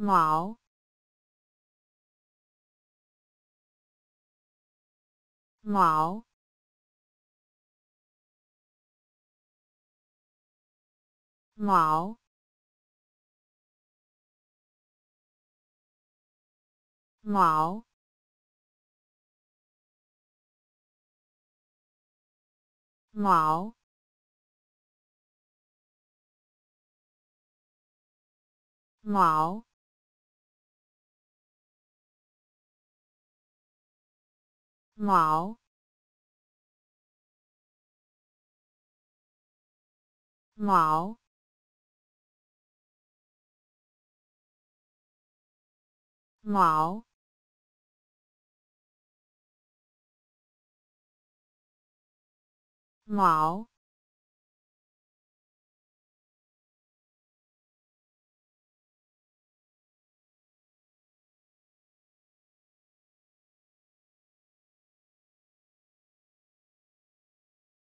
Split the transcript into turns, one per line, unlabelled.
毛，毛，毛，毛，毛，毛。毛，毛，毛，毛。